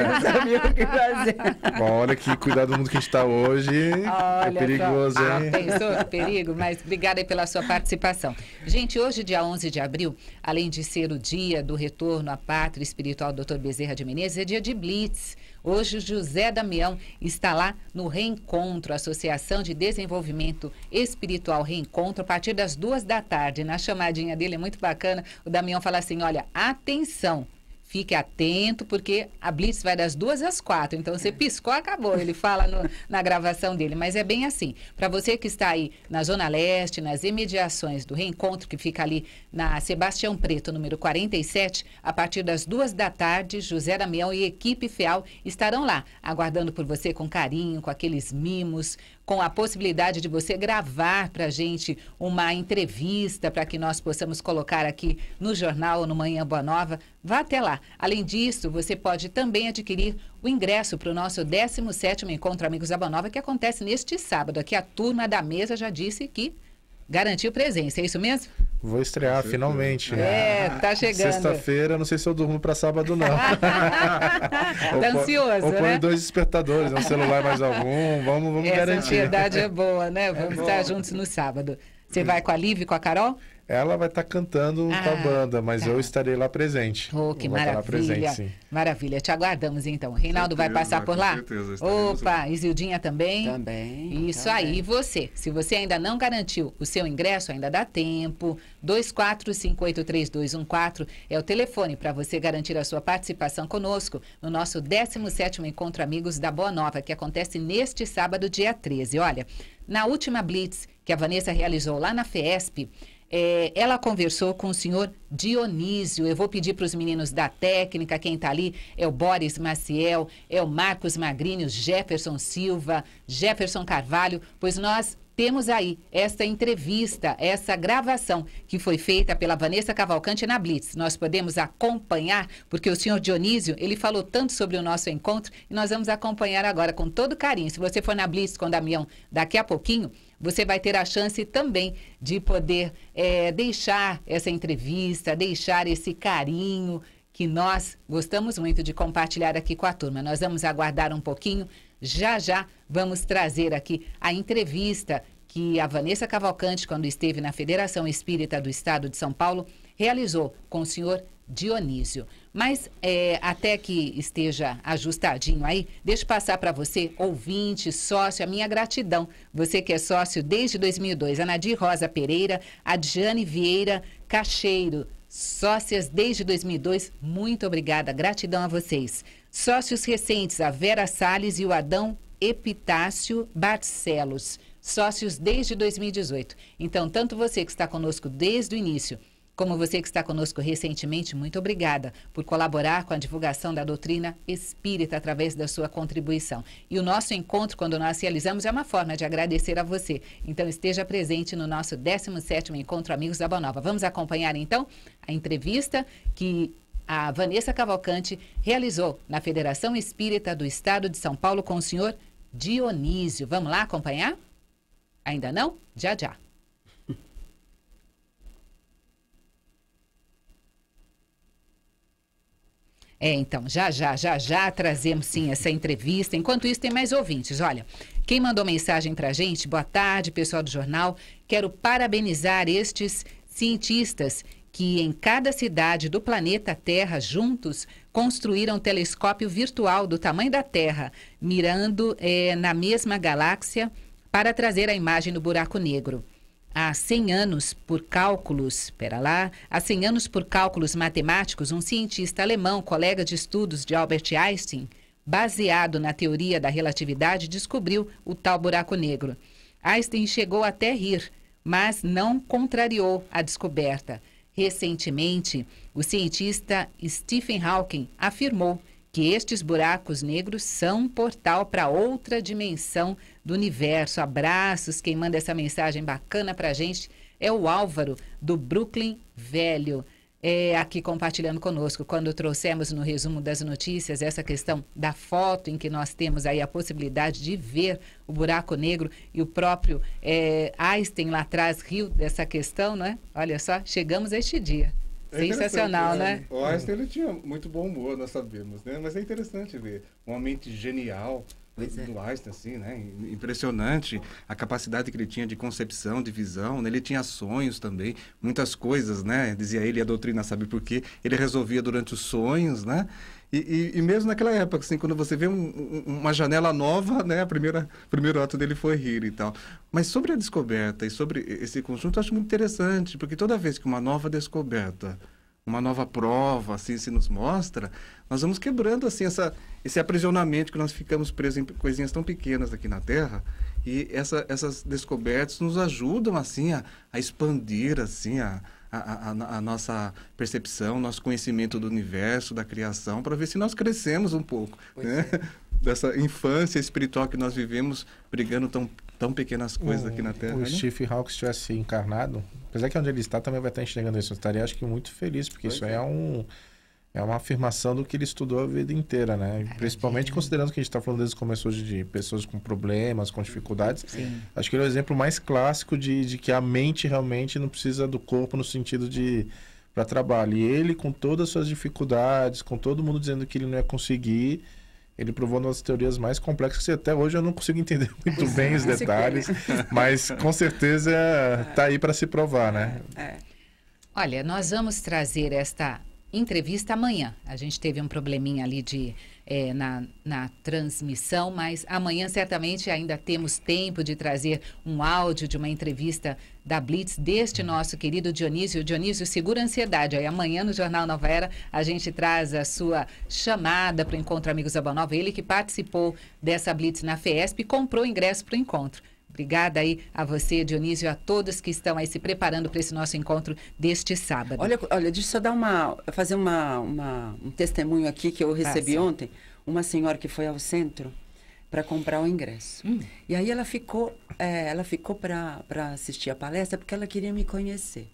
não o que fazer. Bom, olha que cuidado do mundo que a gente está hoje. É olha é perigoso, hein? Ah, pensou? Perigo, mas obrigada pela sua participação. Gente, hoje, dia 11 de abril, além de ser o dia do retorno à pátria espiritual do Dr. Bezerra de Menezes, é dia de Blitz. Hoje o José Damião está lá no Reencontro, Associação de Desenvolvimento Espiritual Reencontro, a partir das duas da tarde. Na chamadinha dele é muito bacana, o Damião fala assim, olha, atenção, Fique atento, porque a Blitz vai das duas às quatro. Então, você é. piscou, acabou. Ele fala no, na gravação dele. Mas é bem assim. Para você que está aí na Zona Leste, nas imediações do reencontro, que fica ali na Sebastião Preto, número 47, a partir das duas da tarde, José Damião e equipe FEAL estarão lá, aguardando por você com carinho, com aqueles mimos, com a possibilidade de você gravar para a gente uma entrevista para que nós possamos colocar aqui no jornal no Manhã Boa Nova. Vá até lá. Além disso, você pode também adquirir o ingresso para o nosso 17º Encontro Amigos da Boa Nova, que acontece neste sábado. Aqui a turma da mesa já disse que garantiu presença, é isso mesmo? Vou estrear finalmente. Né? É, tá chegando. Sexta-feira, não sei se eu durmo para sábado, não. tá ansioso, ou, né? Ou põe dois despertadores, um celular mais algum. Vamos, vamos Essa garantir. a ansiedade é boa, né? É vamos é estar juntos no sábado. Você vai com a Liv e com a Carol? Ela vai estar tá cantando ah, com a ah, banda, mas tá. eu estarei lá presente. Oh, que vai tá maravilha. Presente, maravilha. Te aguardamos então. Reinaldo certeza, vai passar por lá? Certeza, Opa, Isildinha também? Também. Isso também. aí. E você? Se você ainda não garantiu o seu ingresso, ainda dá tempo. 24583214 é o telefone para você garantir a sua participação conosco no nosso 17 Encontro Amigos da Boa Nova, que acontece neste sábado, dia 13. Olha, na última Blitz que a Vanessa realizou lá na FESP, é, ela conversou com o senhor Dionísio. Eu vou pedir para os meninos da técnica, quem está ali é o Boris Maciel, é o Marcos Magrinho, Jefferson Silva, Jefferson Carvalho, pois nós temos aí esta entrevista, essa gravação que foi feita pela Vanessa Cavalcante na Blitz. Nós podemos acompanhar, porque o senhor Dionísio, ele falou tanto sobre o nosso encontro e nós vamos acompanhar agora com todo carinho. Se você for na Blitz com o Damião daqui a pouquinho, você vai ter a chance também de poder é, deixar essa entrevista, deixar esse carinho que nós gostamos muito de compartilhar aqui com a turma. Nós vamos aguardar um pouquinho, já já vamos trazer aqui a entrevista que a Vanessa Cavalcante, quando esteve na Federação Espírita do Estado de São Paulo, realizou com o senhor Dionísio. Mas é, até que esteja ajustadinho aí, deixa eu passar para você, ouvinte, sócio, a minha gratidão. Você que é sócio desde 2002, a Nadir Rosa Pereira, a Diane Vieira Cacheiro, sócias desde 2002, muito obrigada, gratidão a vocês. Sócios recentes, a Vera Sales e o Adão Epitácio Barcelos, sócios desde 2018. Então, tanto você que está conosco desde o início, como você que está conosco recentemente, muito obrigada por colaborar com a divulgação da doutrina espírita através da sua contribuição. E o nosso encontro, quando nós realizamos, é uma forma de agradecer a você. Então, esteja presente no nosso 17 Encontro Amigos da Bonova. Nova. Vamos acompanhar, então, a entrevista que a Vanessa Cavalcante realizou na Federação Espírita do Estado de São Paulo com o senhor Dionísio. Vamos lá acompanhar? Ainda não? Já, já. É, então, já, já, já, já trazemos sim essa entrevista. Enquanto isso, tem mais ouvintes. Olha, quem mandou mensagem para gente, boa tarde, pessoal do jornal. Quero parabenizar estes cientistas que em cada cidade do planeta Terra, juntos, construíram um telescópio virtual do tamanho da Terra, mirando é, na mesma galáxia para trazer a imagem do buraco negro há 100 anos, por cálculos, pera lá, há 100 anos por cálculos matemáticos, um cientista alemão, colega de estudos de Albert Einstein, baseado na teoria da relatividade, descobriu o tal buraco negro. Einstein chegou até rir, mas não contrariou a descoberta. Recentemente, o cientista Stephen Hawking afirmou que estes buracos negros são portal para outra dimensão do universo. Abraços, quem manda essa mensagem bacana para a gente é o Álvaro, do Brooklyn Velho. É, aqui compartilhando conosco, quando trouxemos no resumo das notícias essa questão da foto em que nós temos aí a possibilidade de ver o buraco negro e o próprio é, Einstein lá atrás riu dessa questão, não é? Olha só, chegamos a este dia. É Sensacional, né? né? O Einstein ele tinha muito bom humor, nós sabemos, né? Mas é interessante ver uma mente genial pois é. do é. Einstein, assim, né? Impressionante a capacidade que ele tinha de concepção, de visão. Né? Ele tinha sonhos também, muitas coisas, né? Dizia ele, a doutrina sabe por quê. Ele resolvia durante os sonhos, né? E, e, e, mesmo naquela época, assim, quando você vê um, uma janela nova, né, a primeira primeiro ato dele foi rir e tal. Mas sobre a descoberta e sobre esse conjunto, eu acho muito interessante, porque toda vez que uma nova descoberta, uma nova prova, assim, se nos mostra, nós vamos quebrando, assim, essa, esse aprisionamento que nós ficamos presos em coisinhas tão pequenas aqui na Terra. E essa, essas descobertas nos ajudam, assim, a, a expandir, assim, a, a, a, a, nossa percepção, nosso conhecimento do universo, da criação, para ver se nós crescemos um pouco né? é. dessa infância espiritual que nós vivemos brigando tão, tão pequenas coisas aqui na Terra. O né? Steve Hawking estivesse encarnado, apesar que onde ele está também vai estar enxergando isso, eu estaria acho que muito feliz, porque pois isso é. é um é uma afirmação do que ele estudou a vida inteira, né? Principalmente considerando que a gente está falando desde o começo hoje de pessoas com problemas, com dificuldades. Sim. Acho que ele é o exemplo mais clássico de, de que a mente realmente não precisa do corpo no sentido de para trabalho. E ele, com todas as suas dificuldades, com todo mundo dizendo que ele não ia conseguir, ele provou umas teorias mais complexas que até hoje eu não consigo entender muito bem os detalhes, mas com certeza está aí para se provar, né? É, é. Olha, nós vamos trazer esta entrevista amanhã. A gente teve um probleminha ali de é, na, na transmissão, mas amanhã certamente ainda temos tempo de trazer um áudio de uma entrevista da Blitz deste nosso querido Dionísio. Dionísio, segura a ansiedade. Aí amanhã no Jornal Nova Era a gente traz a sua chamada para o Encontro Amigos da Nova. Ele que participou dessa Blitz na FESP e comprou ingresso para o encontro. Obrigada aí a você, Dionísio, a todos que estão aí se preparando para esse nosso encontro deste sábado. Olha, olha deixa eu só dar uma, fazer uma, uma um testemunho aqui que eu recebi Passa. ontem. Uma senhora que foi ao centro para comprar o ingresso. Hum. E aí ela ficou, é, ela ficou para assistir a palestra porque ela queria me conhecer.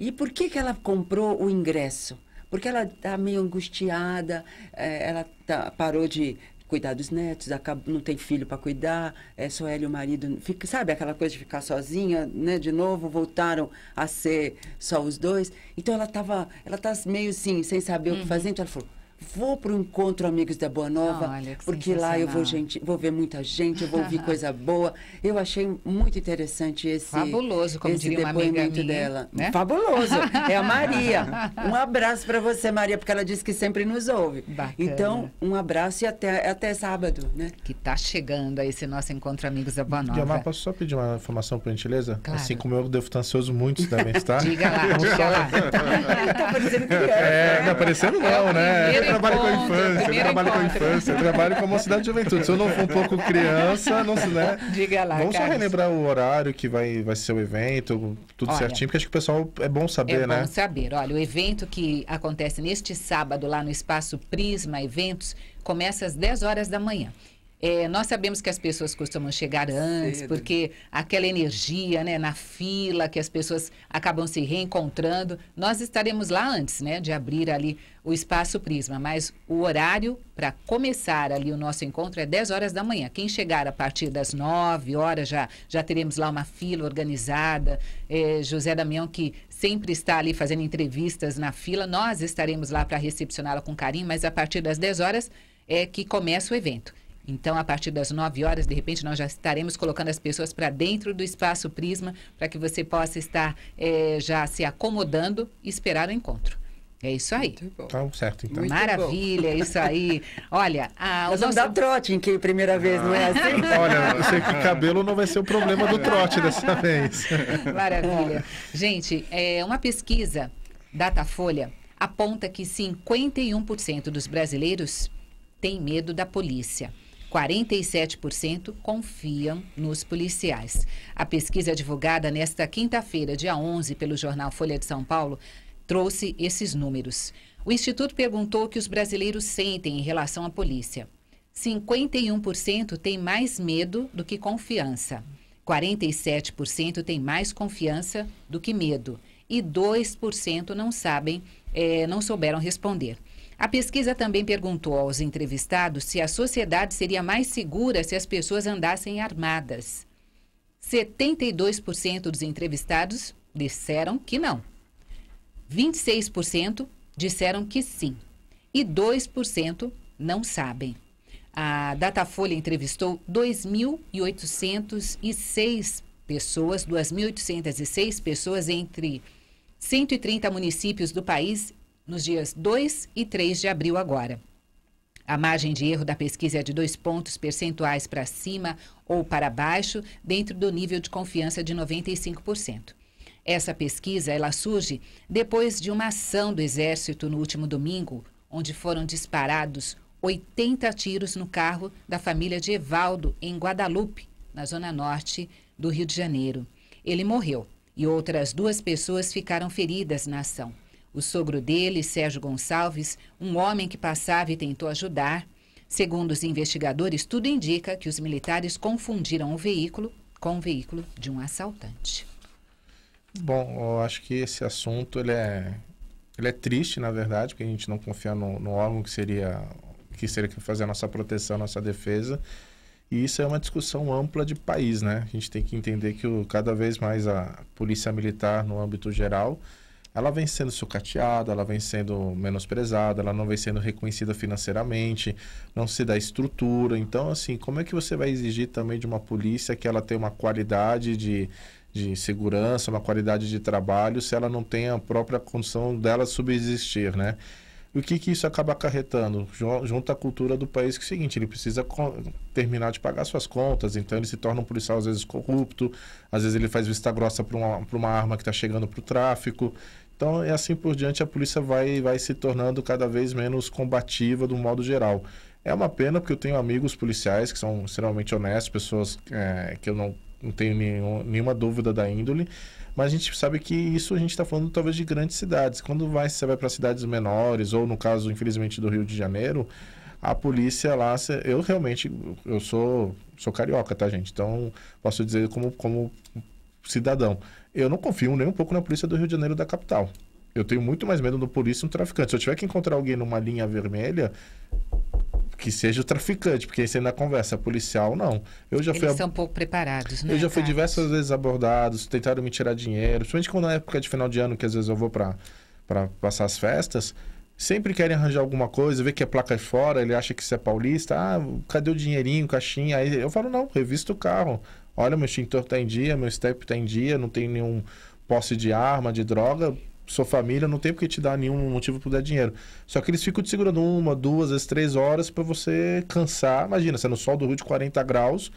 E por que, que ela comprou o ingresso? Porque ela está meio angustiada, é, ela tá, parou de cuidar dos netos, acaba, não tem filho para cuidar, é só ela e o marido, fica, sabe aquela coisa de ficar sozinha, né? De novo voltaram a ser só os dois. Então ela estava, ela tá meio assim, sem saber uhum. o que uhum. fazer. Então ela falou: Vou para o encontro Amigos da Boa Nova, Olha, porque lá eu vou, gente, vou ver muita gente, eu vou ouvir coisa boa. Eu achei muito interessante esse fabuloso, como esse diria depoimento minha, dela. Né? Fabuloso. É a Maria. Um abraço para você, Maria, porque ela disse que sempre nos ouve. Bacana. Então, um abraço e até, até sábado, né? Que tá chegando aí esse nosso encontro Amigos da Boa Nova. Diamar, posso só pedir uma informação, por gentileza? Claro. Assim como eu devo estar ansioso muito também, tá? Diga lá, diga lá. tá parecendo que é. É, tá parecendo não, é né? trabalho com a infância, né? eu trabalho com a infância, eu trabalho com a mocidade de juventude. Se eu não for um pouco criança, não sei. né? Diga lá. Vamos Carlos. só relembrar o horário que vai, vai ser o evento, tudo Olha, certinho, porque acho que o pessoal é bom saber, é né? É bom saber. Olha, o evento que acontece neste sábado lá no Espaço Prisma Eventos começa às 10 horas da manhã. É, nós sabemos que as pessoas costumam chegar antes, Cedo. porque aquela energia né, na fila, que as pessoas acabam se reencontrando. Nós estaremos lá antes né, de abrir ali o espaço Prisma, mas o horário para começar ali o nosso encontro é 10 horas da manhã. Quem chegar a partir das 9 horas já, já teremos lá uma fila organizada. É, José Damião, que sempre está ali fazendo entrevistas na fila, nós estaremos lá para recepcioná-la com carinho, mas a partir das 10 horas é que começa o evento. Então, a partir das 9 horas, de repente, nós já estaremos colocando as pessoas para dentro do espaço Prisma, para que você possa estar é, já se acomodando e esperar o encontro. É isso aí. Tá certo, então. Muito Maravilha, bom. É isso aí. Olha, a, o Nós nosso... vamos dar trote em que primeira vez, ah. não é ah. assim? Olha, eu sei que cabelo não vai ser o problema do trote dessa vez. Maravilha. Gente, é, uma pesquisa Datafolha aponta que 51% dos brasileiros têm medo da polícia. 47% confiam nos policiais. A pesquisa divulgada nesta quinta-feira, dia 11, pelo jornal Folha de São Paulo, trouxe esses números. O Instituto perguntou o que os brasileiros sentem em relação à polícia. 51% tem mais medo do que confiança. 47% tem mais confiança do que medo. E 2% não sabem, é, não souberam responder. A pesquisa também perguntou aos entrevistados se a sociedade seria mais segura se as pessoas andassem armadas. 72% dos entrevistados disseram que não. 26% disseram que sim. E 2% não sabem. A Datafolha entrevistou 2.806 pessoas, 2.806 pessoas entre 130 municípios do país nos dias 2 e 3 de abril agora. A margem de erro da pesquisa é de dois pontos percentuais para cima ou para baixo, dentro do nível de confiança de 95%. Essa pesquisa ela surge depois de uma ação do Exército no último domingo, onde foram disparados 80 tiros no carro da família de Evaldo, em Guadalupe, na zona norte do Rio de Janeiro. Ele morreu e outras duas pessoas ficaram feridas na ação. O sogro dele, Sérgio Gonçalves, um homem que passava e tentou ajudar. Segundo os investigadores, tudo indica que os militares confundiram o veículo com o veículo de um assaltante. Bom, eu acho que esse assunto ele é, ele é triste, na verdade, porque a gente não confia no, no órgão que seria que seria que fazer a nossa proteção, a nossa defesa. E isso é uma discussão ampla de país, né? A gente tem que entender que o, cada vez mais a polícia militar no âmbito geral ela vem sendo sucateada, ela vem sendo menosprezada, ela não vem sendo reconhecida financeiramente, não se dá estrutura. Então, assim, como é que você vai exigir também de uma polícia que ela tenha uma qualidade de, de segurança, uma qualidade de trabalho, se ela não tem a própria condição dela subsistir, né? E o que, que isso acaba acarretando? Junta a cultura do país, que é o seguinte, ele precisa terminar de pagar suas contas, então ele se torna um policial às vezes corrupto, às vezes ele faz vista grossa para uma, uma arma que está chegando para o tráfico. Então, e assim por diante, a polícia vai, vai se tornando cada vez menos combativa do modo geral. É uma pena, porque eu tenho amigos policiais que são extremamente honestos, pessoas é, que eu não, não tenho nenhum, nenhuma dúvida da índole, mas a gente sabe que isso a gente está falando talvez de grandes cidades. Quando vai, você vai para cidades menores, ou no caso, infelizmente, do Rio de Janeiro, a polícia lá, eu realmente, eu sou, sou carioca, tá, gente? Então, posso dizer como, como cidadão. Eu não confio nem um pouco na polícia do Rio de Janeiro da capital. Eu tenho muito mais medo do polícia e um traficante. Se eu tiver que encontrar alguém numa linha vermelha, que seja o traficante, porque aí você ainda conversa, policial não. Eu já Eles fui, são pouco preparados, né? Eu já fui diversas vezes abordado, tentaram me tirar dinheiro, principalmente quando na época de final de ano, que às vezes eu vou para passar as festas, sempre querem arranjar alguma coisa, ver que é placa de fora, ele acha que isso é paulista, ah, cadê o dinheirinho, caixinha? Aí eu falo, não, revista o carro, olha, meu extintor tá em dia, meu step tá em dia, não tem nenhum posse de arma, de droga, sua família, não tem porque te dar nenhum motivo para dar dinheiro. Só que eles ficam te segurando uma, duas, às três horas para você cansar. Imagina, você no sol do Rio de 40 graus,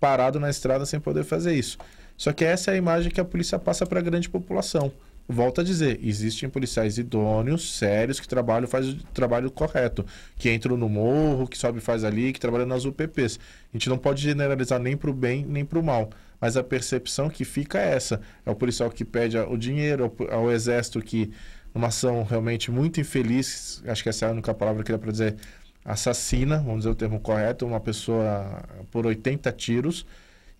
parado na estrada sem poder fazer isso. Só que essa é a imagem que a polícia passa para a grande população volto a dizer, existem policiais idôneos, sérios, que trabalham, faz o trabalho correto, que entram no morro, que sobe faz ali, que trabalham nas UPPs. A gente não pode generalizar nem para o bem nem para o mal, mas a percepção que fica é essa. É o policial que pede o dinheiro, é, é o exército que, numa ação realmente muito infeliz, acho que essa é a única palavra que dá para dizer, assassina, vamos dizer o termo correto, uma pessoa por 80 tiros,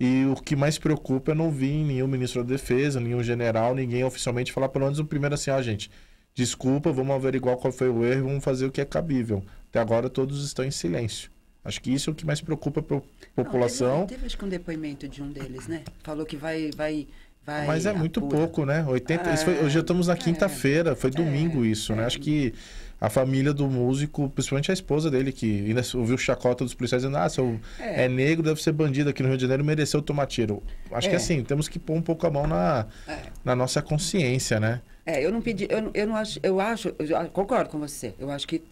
e o que mais preocupa é não vir nenhum ministro da Defesa, nenhum general, ninguém oficialmente falar pelo menos o primeiro assim, ah, gente, desculpa, vamos averiguar qual foi o erro vamos fazer o que é cabível. Até agora todos estão em silêncio. Acho que isso é o que mais preocupa a população. Não, é, teve, acho que um depoimento de um deles, né? Falou que vai... vai... Vai Mas é muito pouco, né? 80, ah, foi, hoje ah, estamos na é. quinta-feira, foi é, domingo é, isso, né? Acho que a família do músico, principalmente a esposa dele, que ainda ouviu chacota dos policiais dizendo: ah, seu é. é negro, deve ser bandido aqui no Rio de Janeiro, mereceu tomar tiro. Acho é. que assim, temos que pôr um pouco a mão na, é. na nossa consciência, né? É, eu não pedi, eu, eu não acho, eu acho, eu concordo com você, eu acho que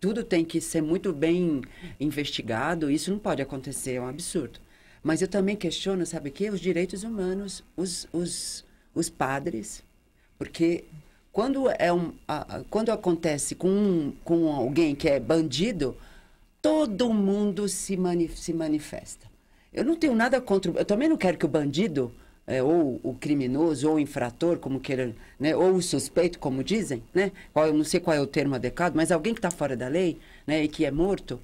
tudo tem que ser muito bem investigado, isso não pode acontecer, é um absurdo. Mas eu também questiono, sabe o quê? Os direitos humanos, os, os, os padres, porque quando, é um, a, quando acontece com, com alguém que é bandido, todo mundo se, mani, se manifesta. Eu não tenho nada contra. Eu também não quero que o bandido, é, ou o criminoso, ou o infrator, como queiram, né, ou o suspeito, como dizem, né? Qual, eu não sei qual é o termo adequado, mas alguém que está fora da lei né, e que é morto.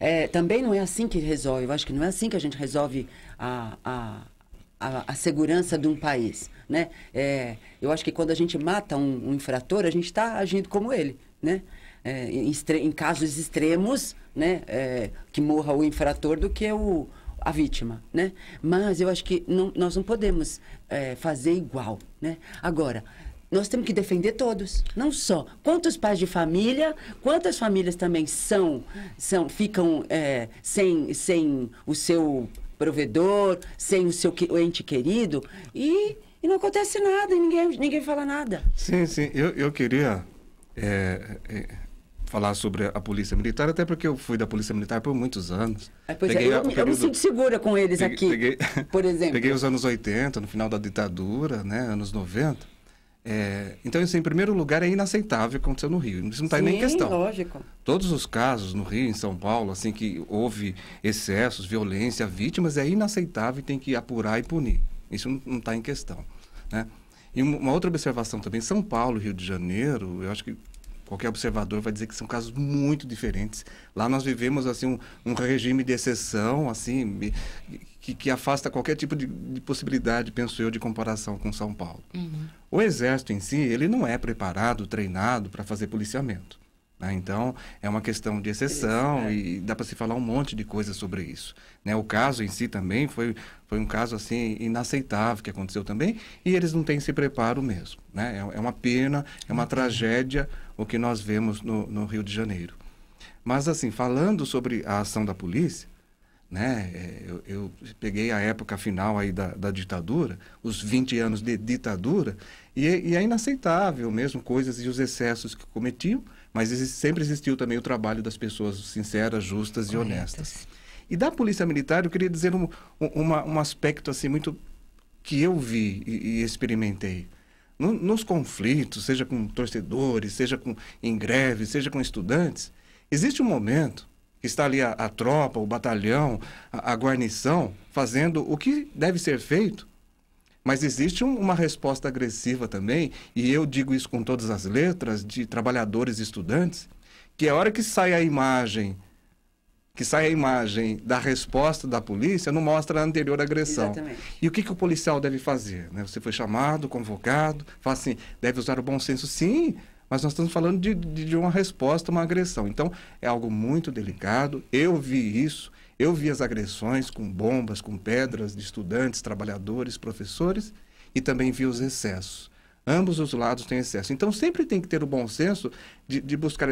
É, também não é assim que resolve. Eu acho que não é assim que a gente resolve a, a, a, a, segurança de um país. Né? É, eu acho que quando a gente mata um, um infrator, a gente está agindo como ele. Né? É, em, em, casos extremos, né? É, que morra o infrator do que o, a vítima. Né? Mas eu acho que não, nós não podemos é, fazer igual. Né? Agora, nós temos que defender todos, não só. Quantos pais de família, quantas famílias também são, são ficam é, sem, sem o seu provedor, sem o seu ente querido, e, e não acontece nada, e ninguém, ninguém fala nada. Sim, sim. Eu, eu queria é, é, falar sobre a Polícia Militar, até porque eu fui da Polícia Militar por muitos anos. Ah, é, pois peguei, é, eu, período, eu, me sinto segura com eles peguei, aqui, peguei, por exemplo. Peguei os anos 80, no final da ditadura, né, anos 90. É, então, isso, em primeiro lugar, é inaceitável o que aconteceu no Rio. Isso não está nem em questão. lógico. Todos os casos no Rio, em São Paulo, assim, que houve excessos, violência, vítimas, é inaceitável e tem que apurar e punir. Isso não está em questão. Né? E uma outra observação também, São Paulo, Rio de Janeiro, eu acho que qualquer observador vai dizer que são casos muito diferentes. Lá nós vivemos assim um, um regime de exceção, assim que, que afasta qualquer tipo de, de, possibilidade, penso eu, de comparação com São Paulo. Uhum. O Exército em si, ele não é preparado, treinado para fazer policiamento. Né? Então, é uma questão de exceção é isso, né? e dá para se falar um monte de coisa sobre isso. Né? O caso em si também foi, foi um caso assim inaceitável que aconteceu também e eles não têm esse preparo mesmo. Né? É, é uma pena, é uma uhum. tragédia o que nós vemos no, no Rio de Janeiro. Mas, assim, falando sobre a ação da polícia, né? É, eu, eu, peguei a época final aí da, da ditadura, os 20 anos de ditadura, e, e, é inaceitável mesmo coisas e os excessos que cometiam, mas existe, sempre existiu também o trabalho das pessoas sinceras, justas e honestas. E da Polícia Militar, eu queria dizer um, um, uma, um aspecto assim muito que eu vi e, e experimentei. nos conflitos, seja com torcedores, seja com, em greve, seja com estudantes, existe um momento que está ali a, a tropa, o batalhão, a, a, guarnição, fazendo o que deve ser feito. Mas existe um, uma resposta agressiva também, e eu digo isso com todas as letras, de trabalhadores e estudantes, que a hora que sai a imagem que sai a imagem da resposta da polícia não mostra a anterior agressão. Exatamente. E o que, que o policial deve fazer? Né? Você foi chamado, convocado, fala assim, deve usar o bom senso. Sim, mas nós estamos falando de, de, de uma resposta uma agressão. Então, é algo muito delicado. Eu vi isso, eu vi as agressões com bombas, com pedras de estudantes, trabalhadores, professores, e também vi os excessos. Ambos os lados têm excesso. Então, sempre tem que ter o bom senso de, de buscar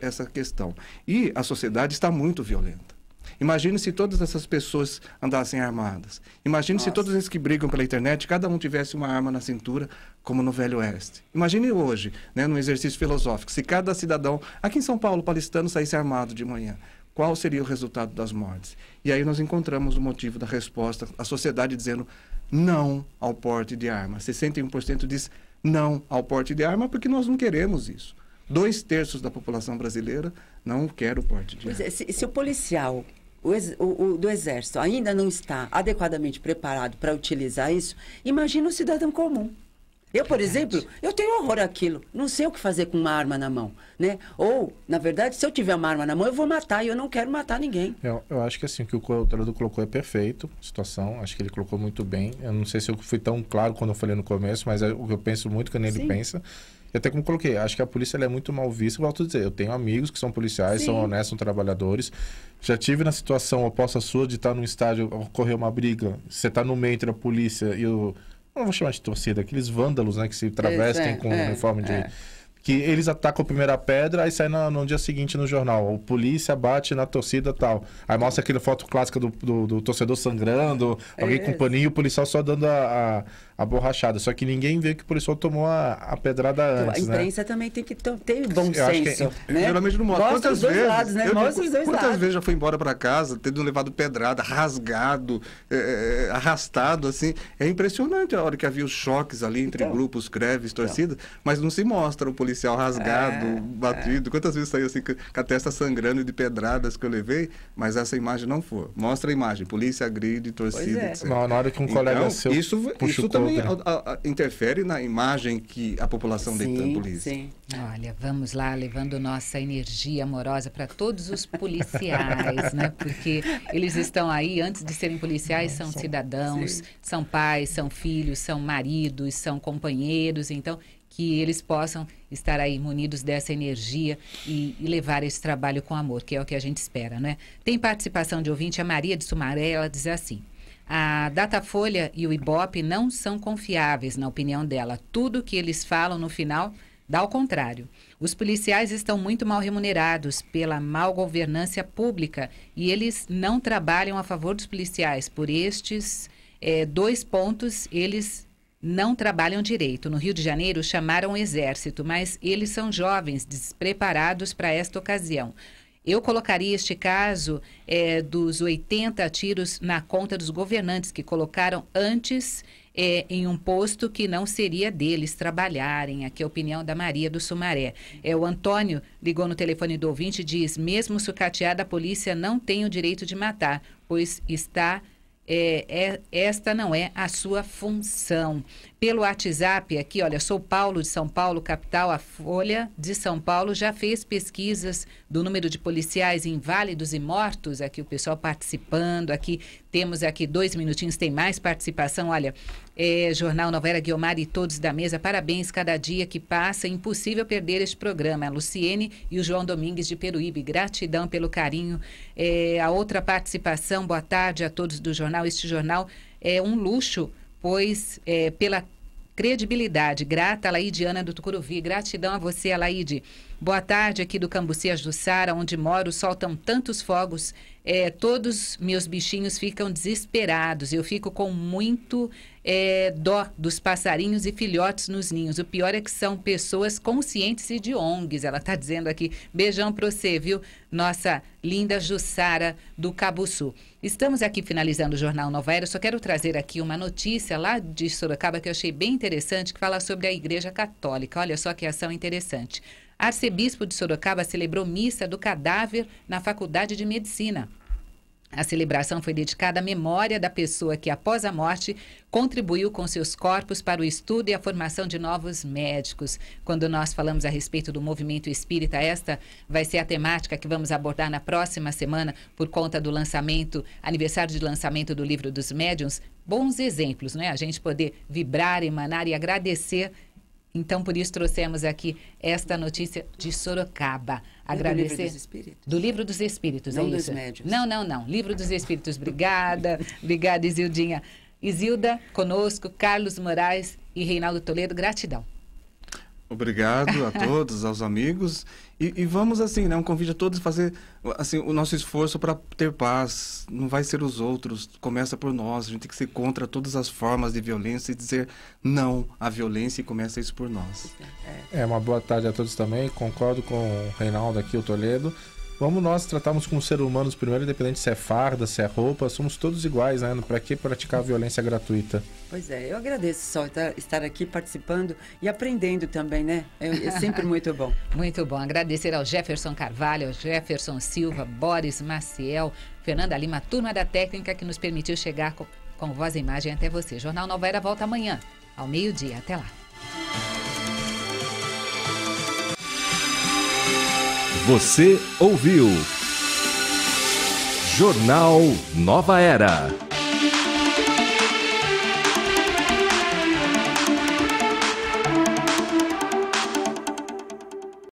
essa questão. E a sociedade está muito violenta. Imagine se todas essas pessoas andassem armadas. Imagine Nossa. se todos esses que brigam pela internet, cada um tivesse uma arma na cintura, como no Velho Oeste. Imagine hoje, né, num exercício filosófico, se cada cidadão, aqui em São Paulo, palestino, saísse armado de manhã. Qual seria o resultado das mortes? E aí nós encontramos o motivo da resposta, a sociedade dizendo não ao porte de arma. 61% diz não ao porte de arma porque nós não queremos isso. Dois terços da população brasileira não quer o porte de é, arma. É, se, se, o policial o, o, do Exército ainda não está adequadamente preparado para utilizar isso, imagina o um cidadão comum. Eu, por exemplo, eu tenho horror àquilo. Não sei o que fazer com uma arma na mão, né? Ou, na verdade, se eu tiver uma arma na mão, eu vou matar e eu não quero matar ninguém. Eu, eu acho que assim, o que o tradutor colocou é perfeito, situação. Acho que ele colocou muito bem. Eu não sei se eu fui tão claro quando eu falei no começo, mas é o que eu penso muito que nem ele pensa até como coloquei, acho que a polícia é muito mal vista, eu volto dizer, eu tenho amigos que são policiais, Sim. são honestos, são trabalhadores. Já tive na situação oposta sua de estar num estádio, ocorrer uma briga, você está no meio entre a polícia e o... Não vou chamar de torcida, aqueles vândalos, né, que se travestem é, com é, uniforme de... É. Que eles atacam a primeira pedra, aí sai no, no dia seguinte no jornal. O polícia bate na torcida tal. Aí mostra aquela foto clássica do, do, do torcedor sangrando, alguém com paninho, o policial só dando a, a a borrachada. Só que ninguém vê que o policial tomou a, a pedrada então, antes. A né? imprensa né? também tem que ter bom eu é senso. É, né? Geralmente não mostra. Mostra os dois vezes, lados, né? Mostra os dois quantas lados. vezes já foi embora para casa, tendo levado pedrada, rasgado, é, é, é, arrastado, assim. É impressionante a hora que havia os choques ali entre então, grupos, greves, então. torcidas, então. mas não se mostra o policial rasgado, é, batido. Quantas vezes saiu assim com a testa sangrando de pedradas que eu levei, mas essa imagem não foi. Mostra a imagem, polícia agride, torcida, é. na hora que um colega então, seu isso, isso também também a, a, interfere na imagem que a população sim, de Trampolim. Sim. Olha, vamos lá levando nossa energia amorosa para todos os policiais, né? Porque eles estão aí, antes de serem policiais, são, cidadãos, sim. são pais, são filhos, são maridos, são companheiros. Então, que eles possam estar aí munidos dessa energia e, e, levar esse trabalho com amor, que é o que a gente espera, né? Tem participação de ouvinte, a Maria de Sumaré, ela diz assim: a Datafolha e o Ibope não são confiáveis, na opinião dela. Tudo que eles falam no final dá ao contrário. Os policiais estão muito mal remunerados pela mal governança pública e eles não trabalham a favor dos policiais. Por estes é, dois pontos, eles não trabalham direito. No Rio de Janeiro, chamaram o exército, mas eles são jovens, despreparados para esta ocasião. Eu colocaria este caso é, dos 80 tiros na conta dos governantes que colocaram antes é, em um posto que não seria deles trabalharem. Aqui é a opinião da Maria do Sumaré. É, o Antônio ligou no telefone do ouvinte e diz: mesmo sucateada, a polícia não tem o direito de matar, pois está é, é, esta não é a sua função. Pelo WhatsApp aqui, olha, sou Paulo de São Paulo, capital. A Folha de São Paulo já fez pesquisas do número de policiais inválidos e mortos. Aqui o pessoal participando. Aqui temos aqui dois minutinhos, tem mais participação. Olha, é, Jornal Novela Guiomar e todos da mesa, parabéns cada dia que passa. É impossível perder este programa. A Luciene e o João Domingues de Peruíbe, gratidão pelo carinho. É, a outra participação, boa tarde a todos do jornal. Este jornal é um luxo, pois é, pela credibilidade. Grata, Laidiana do Tucuruvi. Gratidão a você, Laíde Boa tarde aqui do Cambucias do Sara, onde moro, soltam tantos fogos. É, todos meus bichinhos ficam desesperados. Eu fico com muito é, dó dos passarinhos e filhotes nos ninhos. O pior é que são pessoas conscientes e de ONGs. Ela está dizendo aqui. Beijão para você, viu? Nossa linda Jussara do Cabuçu. Estamos aqui finalizando o Jornal Nova Era. Eu só quero trazer aqui uma notícia lá de Sorocaba que eu achei bem interessante, que fala sobre a Igreja Católica. Olha só que ação interessante. Arcebispo de Sorocaba celebrou missa do cadáver na Faculdade de Medicina. A celebração foi dedicada à memória da pessoa que, após a morte, contribuiu com seus corpos para o estudo e a formação de novos médicos. Quando nós falamos a respeito do movimento espírita, esta vai ser a temática que vamos abordar na próxima semana por conta do lançamento, aniversário de lançamento do livro dos médiuns. Bons exemplos, né? A gente poder vibrar, emanar e agradecer então, por isso trouxemos aqui esta notícia de Sorocaba. É Agradecer. Do livro dos Espíritos. Do livro dos Espíritos, é não é isso? médios. Não, não, não. Livro dos Espíritos. Obrigada. Obrigada, Isildinha. Isilda, conosco, Carlos Moraes e Reinaldo Toledo. Gratidão. Obrigado a todos, aos amigos. E, e, vamos, assim, né? Um convite a todos fazer assim, o nosso esforço para ter paz. Não vai ser os outros, começa por nós. A gente tem que ser contra todas as formas de violência e dizer não à violência e começa isso por nós. É, uma boa tarde a todos também. Concordo com o Reinaldo aqui, o Toledo. Vamos nós tratarmos como ser humanos primeiro, independente se é farda, se é roupa, somos todos iguais, né? Para que praticar violência gratuita? Pois é, eu agradeço só tá, estar aqui participando e aprendendo também, né? É, é sempre muito bom. muito bom. Agradecer ao Jefferson Carvalho, ao Jefferson Silva, Boris Maciel, Fernanda Lima, turma da técnica que nos permitiu chegar com, com voz e imagem até você. Jornal Nova Era volta amanhã, ao meio-dia. Até lá. Você ouviu. Jornal Nova Era.